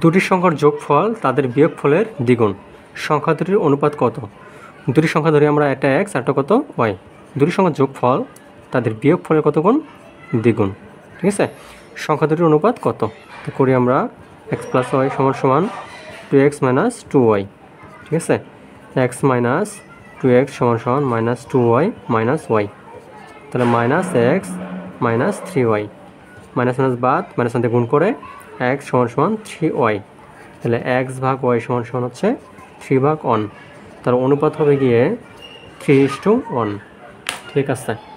দুটি সংখ্যার যোগফল তাদের বিয়োগফলের দ্বিগুণ সংখ্যা দুটির অনুপাত কত দুটি সংখ্যা ধরে আমরা একটা এক্স একটা কত ওয়াই দুটি সংখ্যার যোগফল তাদের বিয়োগফলের কত গুণ দ্বিগুণ ঠিক আছে সংখ্যা দুটির অনুপাত কত তো করি আমরা এক্স প্লাস ওয়াই সমান সমান two X minus two Y ঠিক আছে এক্স মাইনাস টু এক্স সমান সমান minus two Y minus Y তাহলে minus X minus three Y minus minus বাদ মাইনাস মানতে গুণ করে এক্স সমান সমান থ্রি ওয়াই তাহলে এক্স ভাগ ওয়াই সমান সমান হচ্ছে থ্রি ভাগ অন তার অনুপাত হবে গিয়ে থ্রি ইস টু অন ঠিক আছে